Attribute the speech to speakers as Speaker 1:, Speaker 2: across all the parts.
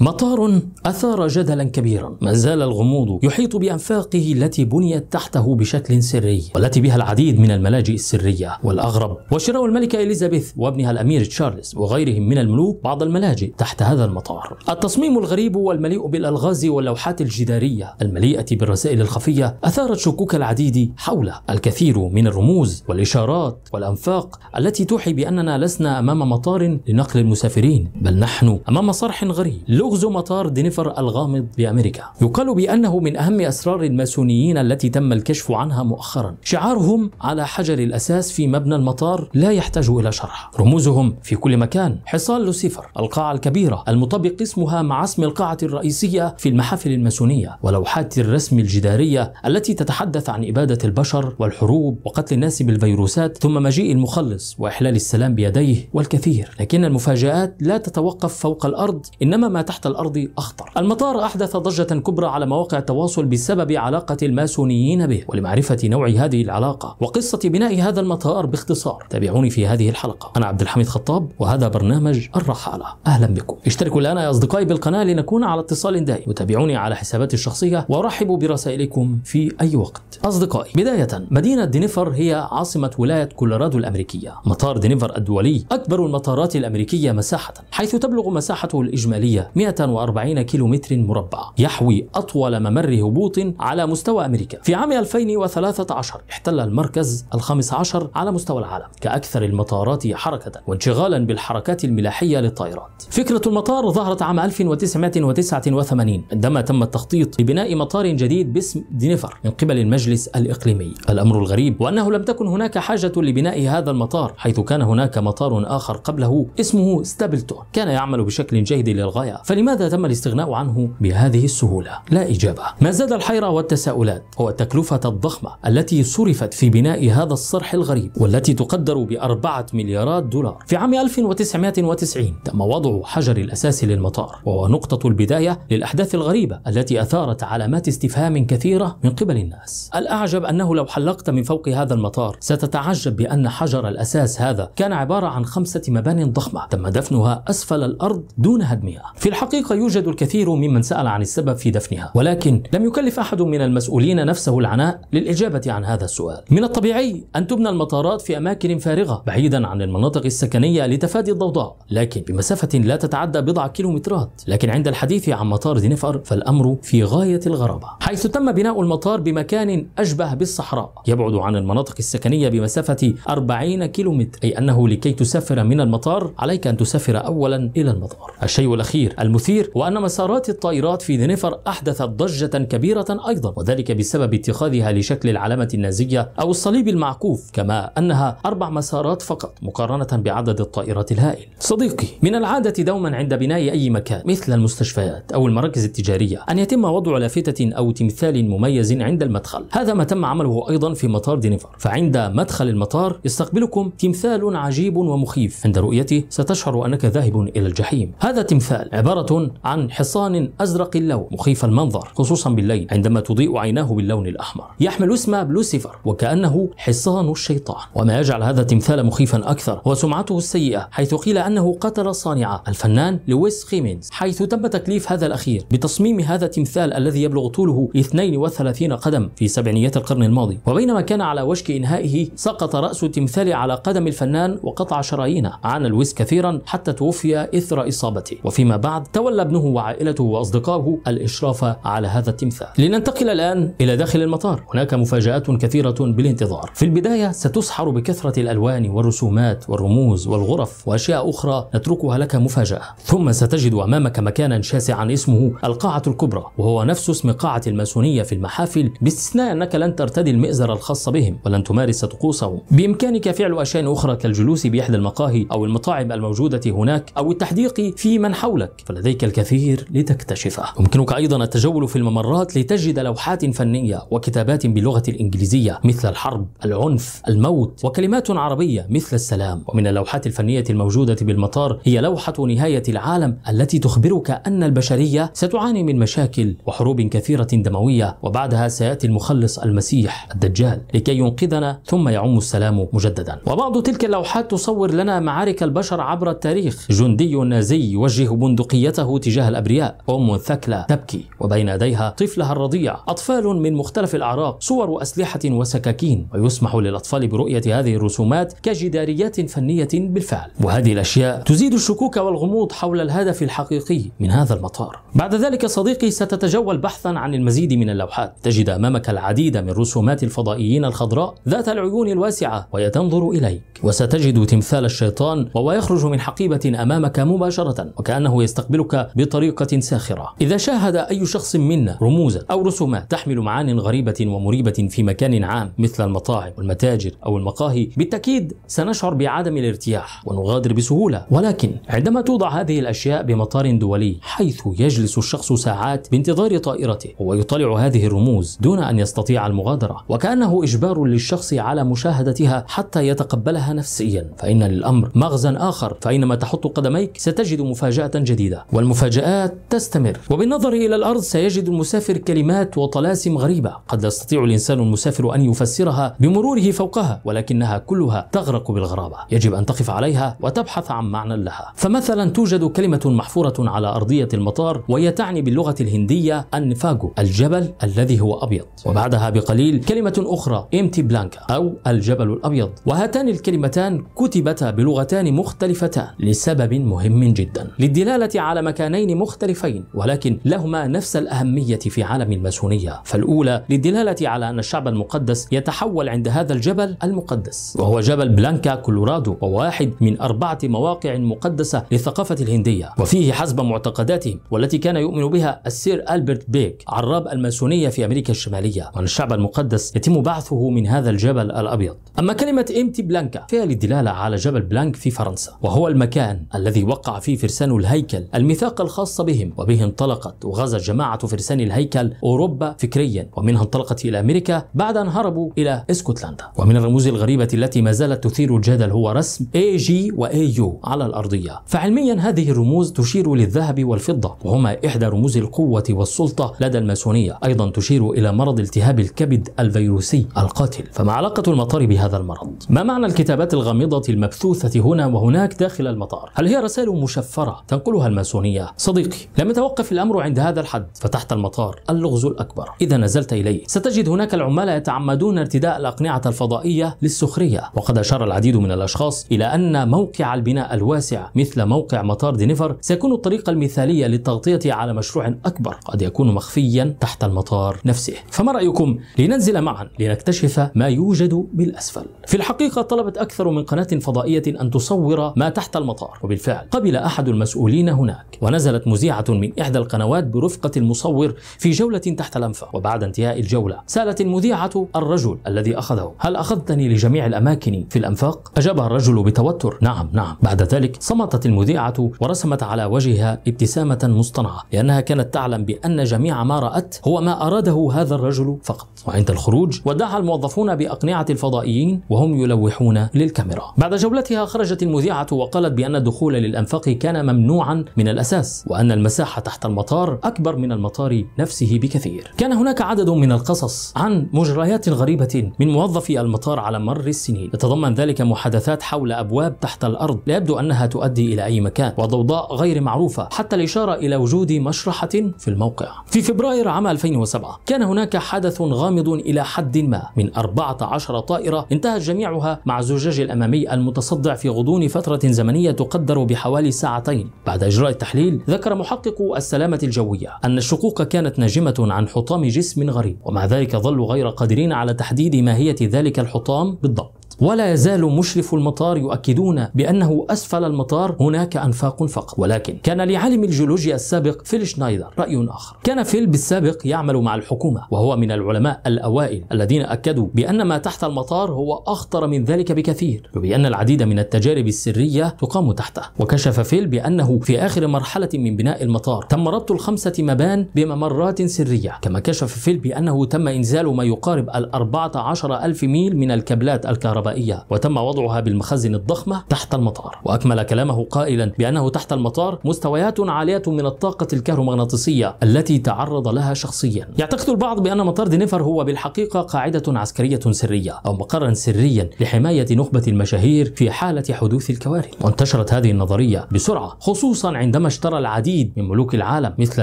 Speaker 1: مطار أثار جدلا كبيرا ما زال الغموض يحيط بأنفاقه التي بنيت تحته بشكل سري والتي بها العديد من الملاجئ السرية والأغرب وشراء الملكة إليزابيث وابنها الأمير تشارلز وغيرهم من الملوك بعض الملاجئ تحت هذا المطار التصميم الغريب والمليء بالألغاز واللوحات الجدارية المليئة بالرسائل الخفية أثارت شكوك العديد حوله الكثير من الرموز والإشارات والأنفاق التي توحي بأننا لسنا أمام مطار لنقل المسافرين بل نحن أمام صرح غريب يغزو مطار دينيفر الغامض بأمريكا يقال بأنه من أهم أسرار الماسونيين التي تم الكشف عنها مؤخرا شعارهم على حجر الأساس في مبنى المطار لا يحتاج إلى شرح رموزهم في كل مكان حصان لوسيفر القاعة الكبيرة المطابق اسمها مع اسم القاعة الرئيسية في المحافل الماسونية ولوحات الرسم الجدارية التي تتحدث عن إبادة البشر والحروب وقتل الناس بالفيروسات ثم مجيء المخلص وإحلال السلام بيديه والكثير لكن المفاجآت لا تتوقف فوق الأرض إنما ما تحت تحت الأرض أخطر المطار أحدث ضجة كبرى على مواقع التواصل بسبب علاقة الماسونيين به ولمعرفة نوع هذه العلاقة وقصة بناء هذا المطار باختصار تابعوني في هذه الحلقة أنا عبد الحميد خطاب وهذا برنامج الرحالة أهلا بكم اشتركوا الآن يا أصدقائي بالقناة لنكون على اتصال دائم وتابعوني على حساباتي الشخصية وأرحب برسائلكم في أي وقت أصدقائي بداية مدينة دنيفر هي عاصمة ولاية كولورادو الأمريكية مطار دنيفر الدولي أكبر المطارات الأمريكية مساحة حيث تبلغ مساحته الإجمالية 140 كيلومتر مربع يحوي أطول ممر هبوط على مستوى أمريكا في عام 2013 احتل المركز الخامس عشر على مستوى العالم كأكثر المطارات حركة وانشغالا بالحركات الملاحية للطائرات فكرة المطار ظهرت عام 1989 عندما تم التخطيط لبناء مطار جديد باسم دينيفر من قبل المجلس الإقليمي الأمر الغريب وأنه لم تكن هناك حاجة لبناء هذا المطار حيث كان هناك مطار آخر قبله اسمه ستابلتون كان يعمل بشكل جيد للغاية فلماذا تم الاستغناء عنه بهذه السهولة؟ لا إجابة ما زاد الحيرة والتساؤلات هو التكلفة الضخمة التي صرفت في بناء هذا الصرح الغريب والتي تقدر بأربعة مليارات دولار في عام 1990 تم وضع حجر الأساس للمطار وهو نقطة البداية للأحداث الغريبة التي أثارت علامات استفهام كثيرة من قبل الناس الأعجب أنه لو حلقت من فوق هذا المطار ستتعجب بأن حجر الأساس هذا كان عبارة عن خمسة مبان ضخمة تم دفنها أسفل الأرض دون هدمها في الحقيقة الحقيقة يوجد الكثير ممن سأل عن السبب في دفنها ولكن لم يكلف أحد من المسؤولين نفسه العناء للإجابة عن هذا السؤال من الطبيعي أن تبنى المطارات في أماكن فارغة بعيدا عن المناطق السكنية لتفادي الضوضاء لكن بمسافة لا تتعدى بضع كيلومترات لكن عند الحديث عن مطار دنفر فالأمر في غاية الغرابة حيث تم بناء المطار بمكان أشبه بالصحراء يبعد عن المناطق السكنية بمسافة 40 كيلومتر أي أنه لكي تسافر من المطار عليك أن تسافر أولا إلى المطار الشيء الأخير المثير وأن مسارات الطائرات في دنفر أحدثت ضجة كبيرة أيضا وذلك بسبب اتخاذها لشكل العلامة النازية أو الصليب المعكوف كما أنها أربع مسارات فقط مقارنة بعدد الطائرات الهائل صديقي من العادة دوما عند بناء أي مكان مثل المستشفيات أو المراكز التجارية أن يتم وضع لافتة أو تمثال مميز عند المدخل هذا ما تم عمله أيضا في مطار دينيفر فعند مدخل المطار يستقبلكم تمثال عجيب ومخيف عند رؤيته ستشعر أنك ذاهب إلى الجحيم هذا تمثال عبارة عبارة عن حصان أزرق اللون مخيف المنظر خصوصا بالليل عندما تضيء عيناه باللون الأحمر يحمل اسم لوسيفر وكأنه حصان الشيطان وما يجعل هذا التمثال مخيفا أكثر هو سمعته السيئة حيث قيل أنه قتل صانعة الفنان لويس خيمينز حيث تم تكليف هذا الأخير بتصميم هذا التمثال الذي يبلغ طوله 32 قدم في سبعينيات القرن الماضي وبينما كان على وشك إنهائه سقط رأس التمثال على قدم الفنان وقطع شرايينه عانى لويس كثيرا حتى توفي إثر إصابته وفيما بعد تولى ابنه وعائلته وأصدقائه الإشراف على هذا التمثال لننتقل الآن إلى داخل المطار هناك مفاجآت كثيرة بالانتظار في البداية ستسحر بكثرة الألوان والرسومات والرموز والغرف وأشياء أخرى نتركها لك مفاجأة ثم ستجد أمامك مكانا شاسعا اسمه القاعة الكبرى وهو نفس اسم قاعة الماسونية في المحافل باستثناء أنك لن ترتدي المئزر الخاص بهم ولن تمارس طقوسهم بإمكانك فعل أشياء أخرى كالجلوس بإحدى المقاهي أو المطاعم الموجودة هناك أو التحديق في من حولك ولديك الكثير لتكتشفه يمكنك أيضا التجول في الممرات لتجد لوحات فنية وكتابات باللغة الإنجليزية مثل الحرب العنف الموت وكلمات عربية مثل السلام ومن اللوحات الفنية الموجودة بالمطار هي لوحة نهاية العالم التي تخبرك أن البشرية ستعاني من مشاكل وحروب كثيرة دموية وبعدها سيأتي المخلص المسيح الدجال لكي ينقذنا ثم يعم السلام مجددا وبعض تلك اللوحات تصور لنا معارك البشر عبر التاريخ جندي نازي يوجه بندقية كراهيته تجاه الأبرياء أم ثكلى تبكي وبين يديها طفلها الرضيع أطفال من مختلف الأعراق صور أسلحة وسكاكين ويسمح للأطفال برؤية هذه الرسومات كجداريات فنية بالفعل وهذه الأشياء تزيد الشكوك والغموض حول الهدف الحقيقي من هذا المطار بعد ذلك صديقي ستتجول بحثا عن المزيد من اللوحات تجد أمامك العديد من رسومات الفضائيين الخضراء ذات العيون الواسعة وهي تنظر إليك وستجد تمثال الشيطان وهو يخرج من حقيبة أمامك مباشرة وكأنه يستقبل يعاملك بطريقة ساخرة إذا شاهد أي شخص منا رموزا أو رسومات تحمل معان غريبة ومريبة في مكان عام مثل المطاعم والمتاجر أو المقاهي بالتأكيد سنشعر بعدم الارتياح ونغادر بسهولة ولكن عندما توضع هذه الأشياء بمطار دولي حيث يجلس الشخص ساعات بانتظار طائرته ويطلع هذه الرموز دون أن يستطيع المغادرة وكأنه إجبار للشخص على مشاهدتها حتى يتقبلها نفسيا فإن للأمر مغزى آخر فأينما تحط قدميك ستجد مفاجأة جديدة والمفاجآت تستمر وبالنظر إلى الأرض سيجد المسافر كلمات وطلاسم غريبة قد لا يستطيع الإنسان المسافر أن يفسرها بمروره فوقها ولكنها كلها تغرق بالغرابة يجب أن تقف عليها وتبحث عن معنى لها فمثلا توجد كلمة محفورة على أرضية المطار وهي تعني باللغة الهندية النفاجو الجبل الذي هو أبيض وبعدها بقليل كلمة أخرى إمتي بلانكا أو الجبل الأبيض وهاتان الكلمتان كتبتا بلغتان مختلفتان لسبب مهم جدا للدلالة على على مكانين مختلفين ولكن لهما نفس الأهمية في عالم الماسونية فالأولى للدلالة على أن الشعب المقدس يتحول عند هذا الجبل المقدس وهو جبل بلانكا كولورادو وواحد من أربعة مواقع مقدسة للثقافة الهندية وفيه حسب معتقداتهم والتي كان يؤمن بها السير ألبرت بيك عراب الماسونية في أمريكا الشمالية وأن الشعب المقدس يتم بعثه من هذا الجبل الأبيض أما كلمة إمتي بلانكا فيها للدلالة على جبل بلانك في فرنسا وهو المكان الذي وقع فيه فرسان الهيكل الميثاق الخاص بهم وبه انطلقت وغزت جماعة فرسان الهيكل أوروبا فكريا ومنها انطلقت إلى أمريكا بعد أن هربوا إلى اسكتلندا ومن الرموز الغريبة التي ما زالت تثير الجدل هو رسم اي جي واي يو على الأرضية فعلميا هذه الرموز تشير للذهب والفضة وهما إحدى رموز القوة والسلطة لدى الماسونية أيضا تشير إلى مرض التهاب الكبد الفيروسي القاتل فما علاقة المطار بهذا المرض؟ ما معنى الكتابات الغامضة المبثوثة هنا وهناك داخل المطار؟ هل هي رسائل مشفرة تنقلها الماسونية الماسونية صديقي لم يتوقف الأمر عند هذا الحد فتحت المطار اللغز الأكبر إذا نزلت إليه ستجد هناك العمال يتعمدون ارتداء الأقنعة الفضائية للسخرية وقد أشار العديد من الأشخاص إلى أن موقع البناء الواسع مثل موقع مطار دينيفر سيكون الطريقة المثالية للتغطية على مشروع أكبر قد يكون مخفيا تحت المطار نفسه فما رأيكم لننزل معا لنكتشف ما يوجد بالأسفل في الحقيقة طلبت أكثر من قناة فضائية أن تصور ما تحت المطار وبالفعل قبل أحد المسؤولين هنا هناك ونزلت مذيعة من إحدى القنوات برفقة المصور في جولة تحت الأنفة وبعد انتهاء الجولة سألت المذيعة الرجل الذي أخذه هل أخذتني لجميع الأماكن في الأنفاق؟ أجاب الرجل بتوتر نعم نعم بعد ذلك صمتت المذيعة ورسمت على وجهها ابتسامة مصطنعة لأنها كانت تعلم بأن جميع ما رأت هو ما أراده هذا الرجل فقط وعند الخروج ودعها الموظفون بأقنعة الفضائيين وهم يلوحون للكاميرا بعد جولتها خرجت المذيعة وقالت بأن الدخول للأنفاق كان ممنوعا من من الأساس وأن المساحة تحت المطار أكبر من المطار نفسه بكثير كان هناك عدد من القصص عن مجريات غريبة من موظفي المطار على مر السنين يتضمن ذلك محادثات حول أبواب تحت الأرض لا يبدو أنها تؤدي إلى أي مكان وضوضاء غير معروفة حتى الإشارة إلى وجود مشرحة في الموقع في فبراير عام 2007 كان هناك حدث غامض إلى حد ما من 14 طائرة انتهت جميعها مع الزجاج الأمامي المتصدع في غضون فترة زمنية تقدر بحوالي ساعتين بعد إجراء التحليل ذكر محقق السلامة الجوية أن الشقوق كانت ناجمة عن حطام جسم غريب ومع ذلك ظلوا غير قادرين على تحديد ماهية ذلك الحطام بالضبط ولا يزال مشرف المطار يؤكدون بأنه أسفل المطار هناك أنفاق فقط ولكن كان لعالم الجيولوجيا السابق فيل شنايدر رأي آخر كان فيل بالسابق يعمل مع الحكومة وهو من العلماء الأوائل الذين أكدوا بأن ما تحت المطار هو أخطر من ذلك بكثير وبأن العديد من التجارب السرية تقام تحته وكشف فيل بأنه في آخر مرحلة من بناء المطار تم ربط الخمسة مبان بممرات سرية كما كشف فيل بأنه تم إنزال ما يقارب الأربعة عشر ألف ميل من الكابلات الكهربائية الكهربائية وتم وضعها بالمخازن الضخمة تحت المطار وأكمل كلامه قائلا بأنه تحت المطار مستويات عالية من الطاقة الكهرومغناطيسية التي تعرض لها شخصيا يعتقد البعض بأن مطار دينيفر هو بالحقيقة قاعدة عسكرية سرية أو مقرا سريا لحماية نخبة المشاهير في حالة حدوث الكوارث وانتشرت هذه النظرية بسرعة خصوصا عندما اشترى العديد من ملوك العالم مثل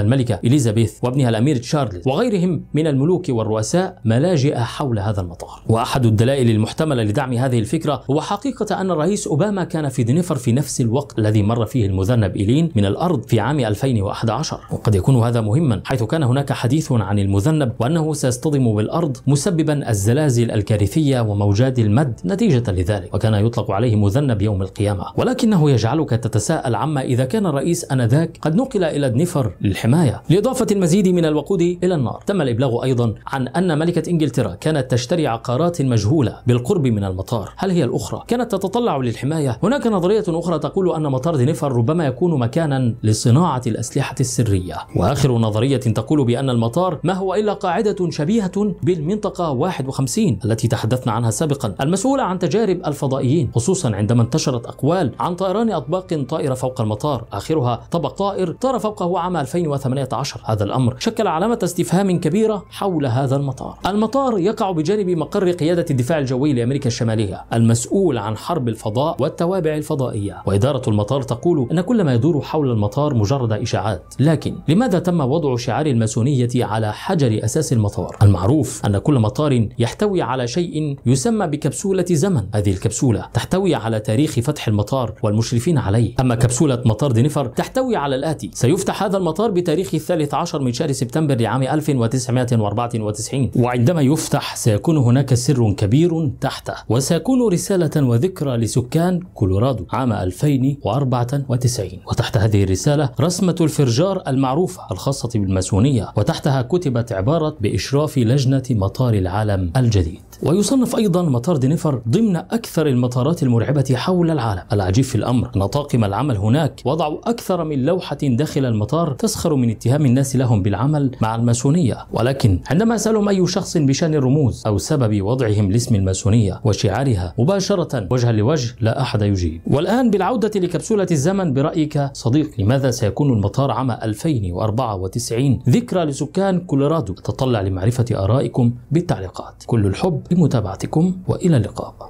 Speaker 1: الملكة إليزابيث وابنها الأمير تشارلز وغيرهم من الملوك والرؤساء ملاجئ حول هذا المطار وأحد الدلائل المحتملة لدعم هذه الفكرة هو حقيقة أن الرئيس أوباما كان في دنيفر في نفس الوقت الذي مر فيه المذنب إيلين من الأرض في عام 2011 وقد يكون هذا مهما حيث كان هناك حديث عن المذنب وأنه سيصطدم بالأرض مسببا الزلازل الكارثية وموجات المد نتيجة لذلك وكان يطلق عليه مذنب يوم القيامة ولكنه يجعلك تتساءل عما إذا كان الرئيس أنذاك قد نقل إلى دنيفر للحماية لإضافة المزيد من الوقود إلى النار تم الإبلاغ أيضا عن أن ملكة إنجلترا كانت تشتري عقارات مجهولة بالقرب من المطار المطار هل هي الأخرى كانت تتطلع للحماية هناك نظرية أخرى تقول أن مطار دنيفر ربما يكون مكانا لصناعة الأسلحة السرية وآخر نظرية تقول بأن المطار ما هو إلا قاعدة شبيهة بالمنطقة 51 التي تحدثنا عنها سابقا المسؤولة عن تجارب الفضائيين خصوصا عندما انتشرت أقوال عن طيران أطباق طائرة فوق المطار آخرها طبق طائر طار فوقه عام 2018 هذا الأمر شكل علامة استفهام كبيرة حول هذا المطار المطار يقع بجانب مقر قيادة الدفاع الجوي لأمريكا الشمالية وعملها المسؤول عن حرب الفضاء والتوابع الفضائية وإدارة المطار تقول أن كل ما يدور حول المطار مجرد إشاعات لكن لماذا تم وضع شعار الماسونية على حجر أساس المطار؟ المعروف أن كل مطار يحتوي على شيء يسمى بكبسولة زمن هذه الكبسولة تحتوي على تاريخ فتح المطار والمشرفين عليه أما كبسولة مطار دينفر تحتوي على الآتي سيفتح هذا المطار بتاريخ الثالث عشر من شهر سبتمبر لعام 1994 وعندما يفتح سيكون هناك سر كبير تحته وسيكون رسالة وذكرى لسكان كولورادو عام 2094 وتحت هذه الرسالة رسمة الفرجار المعروفة الخاصة بالماسونية وتحتها كتبت عبارة بإشراف لجنة مطار العالم الجديد ويصنف أيضا مطار دينيفر ضمن أكثر المطارات المرعبة حول العالم العجيب في الأمر أن طاقم العمل هناك وضعوا أكثر من لوحة داخل المطار تسخر من اتهام الناس لهم بالعمل مع الماسونية ولكن عندما أسألهم أي شخص بشأن الرموز أو سبب وضعهم لاسم الماسونية وش شعارها مباشرة وجها لوجه لا أحد يجيب والآن بالعودة لكبسولة الزمن برأيك صديقي ماذا سيكون المطار عام 2094 ذكرى لسكان كولورادو أتطلع لمعرفة آرائكم بالتعليقات كل الحب لمتابعتكم وإلى اللقاء